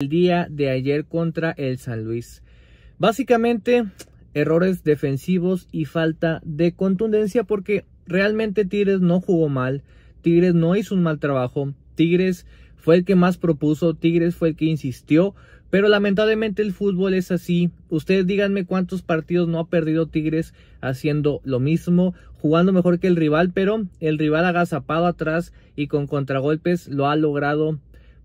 el día de ayer contra el San Luis. Básicamente, errores defensivos y falta de contundencia porque realmente Tigres no jugó mal, Tigres no hizo un mal trabajo, Tigres fue el que más propuso, Tigres fue el que insistió, pero lamentablemente el fútbol es así. Ustedes díganme cuántos partidos no ha perdido Tigres haciendo lo mismo, jugando mejor que el rival, pero el rival agazapado atrás y con contragolpes lo ha logrado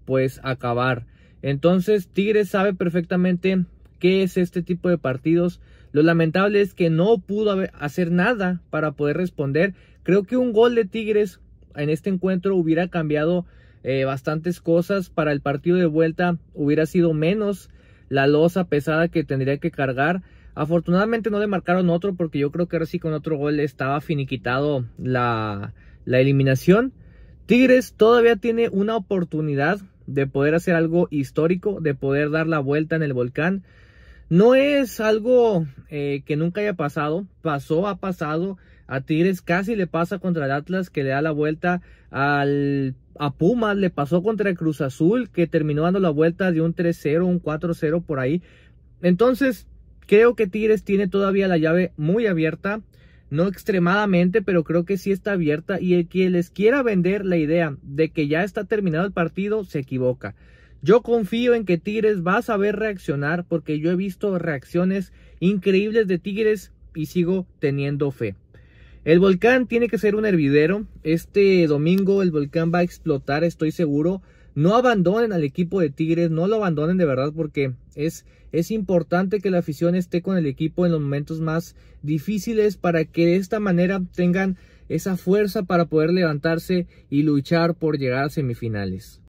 pues acabar. Entonces Tigres sabe perfectamente qué es este tipo de partidos. Lo lamentable es que no pudo hacer nada para poder responder. Creo que un gol de Tigres en este encuentro hubiera cambiado eh, bastantes cosas. Para el partido de vuelta hubiera sido menos la losa pesada que tendría que cargar. Afortunadamente no le marcaron otro porque yo creo que ahora sí con otro gol estaba finiquitado la eliminación. Tigres todavía tiene una oportunidad de poder hacer algo histórico, de poder dar la vuelta en el volcán. No es algo eh, que nunca haya pasado, pasó, ha pasado. A Tigres casi le pasa contra el Atlas que le da la vuelta al, a Pumas, le pasó contra el Cruz Azul que terminó dando la vuelta de un 3-0, un 4-0 por ahí. Entonces, creo que Tigres tiene todavía la llave muy abierta no extremadamente, pero creo que sí está abierta y el que les quiera vender la idea de que ya está terminado el partido se equivoca. Yo confío en que Tigres va a saber reaccionar porque yo he visto reacciones increíbles de Tigres y sigo teniendo fe. El volcán tiene que ser un hervidero. Este domingo el volcán va a explotar, estoy seguro no abandonen al equipo de Tigres, no lo abandonen de verdad porque es, es importante que la afición esté con el equipo en los momentos más difíciles para que de esta manera tengan esa fuerza para poder levantarse y luchar por llegar a semifinales.